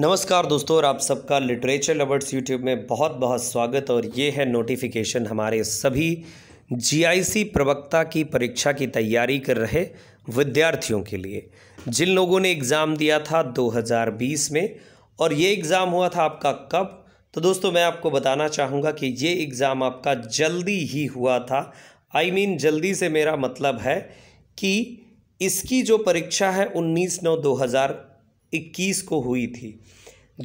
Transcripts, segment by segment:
नमस्कार दोस्तों और आप सबका लिटरेचर लवर्स यूट्यूब में बहुत बहुत स्वागत और ये है नोटिफिकेशन हमारे सभी जीआईसी प्रवक्ता की परीक्षा की तैयारी कर रहे विद्यार्थियों के लिए जिन लोगों ने एग्ज़ाम दिया था 2020 में और ये एग्ज़ाम हुआ था आपका कब तो दोस्तों मैं आपको बताना चाहूँगा कि ये एग्ज़ाम आपका जल्दी ही हुआ था आई I मीन mean, जल्दी से मेरा मतलब है कि इसकी जो परीक्षा है उन्नीस नौ हज़ार इक्कीस को हुई थी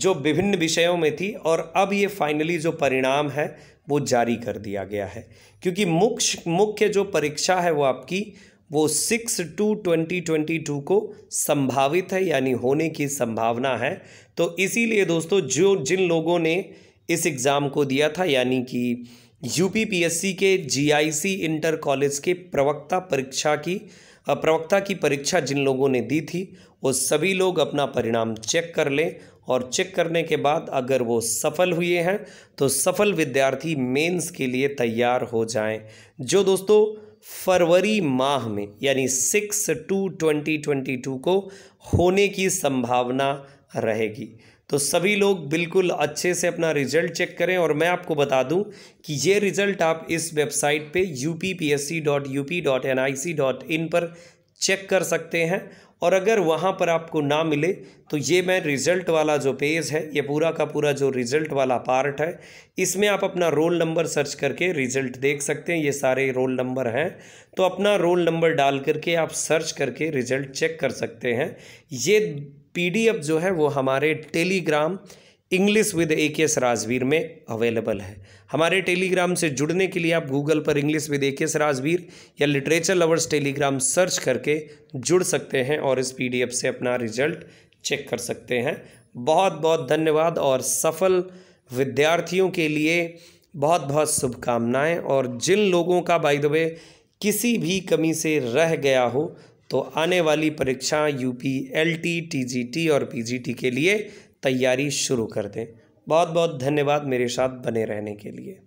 जो विभिन्न विषयों में थी और अब ये फाइनली जो परिणाम है वो जारी कर दिया गया है क्योंकि मुख्य मुख्य जो परीक्षा है वो आपकी वो six two twenty twenty two को संभावित है यानी होने की संभावना है तो इसीलिए दोस्तों जो जिन लोगों ने इस एग्ज़ाम को दिया था यानी कि यूपीपीएससी के जीआईसी इंटर कॉलेज के प्रवक्ता परीक्षा की प्रवक्ता की परीक्षा जिन लोगों ने दी थी वो सभी लोग अपना परिणाम चेक कर लें और चेक करने के बाद अगर वो सफल हुए हैं तो सफल विद्यार्थी मेंस के लिए तैयार हो जाएं जो दोस्तों फरवरी माह में यानी six two twenty twenty two को होने की संभावना रहेगी तो सभी लोग बिल्कुल अच्छे से अपना रिजल्ट चेक करें और मैं आपको बता दूं कि ये रिज़ल्ट आप इस वेबसाइट पे upsc.up.nic.in पर चेक कर सकते हैं और अगर वहाँ पर आपको ना मिले तो ये मैं रिज़ल्ट वाला जो पेज है ये पूरा का पूरा जो रिज़ल्ट वाला पार्ट है इसमें आप अपना रोल नंबर सर्च करके रिज़ल्ट देख सकते हैं ये सारे रोल नंबर हैं तो अपना रोल नंबर डाल करके आप सर्च करके रिज़ल्ट चेक कर सकते हैं ये पीडीएफ जो है वो हमारे टेलीग्राम इंग्लिश विद ए के एस राजवीर में अवेलेबल है हमारे टेलीग्राम से जुड़ने के लिए आप गूगल पर इंग्लिश विद ए के एस राजवीर या लिटरेचर लवर्स टेलीग्राम सर्च करके जुड़ सकते हैं और इस पीडीएफ से अपना रिजल्ट चेक कर सकते हैं बहुत बहुत धन्यवाद और सफल विद्यार्थियों के लिए बहुत बहुत शुभकामनाएँ और जिन लोगों का बाई द वे किसी भी कमी से रह गया हो तो आने वाली परीक्षा यूपी एलटी टीजीटी और पीजीटी के लिए तैयारी शुरू कर दें बहुत बहुत धन्यवाद मेरे साथ बने रहने के लिए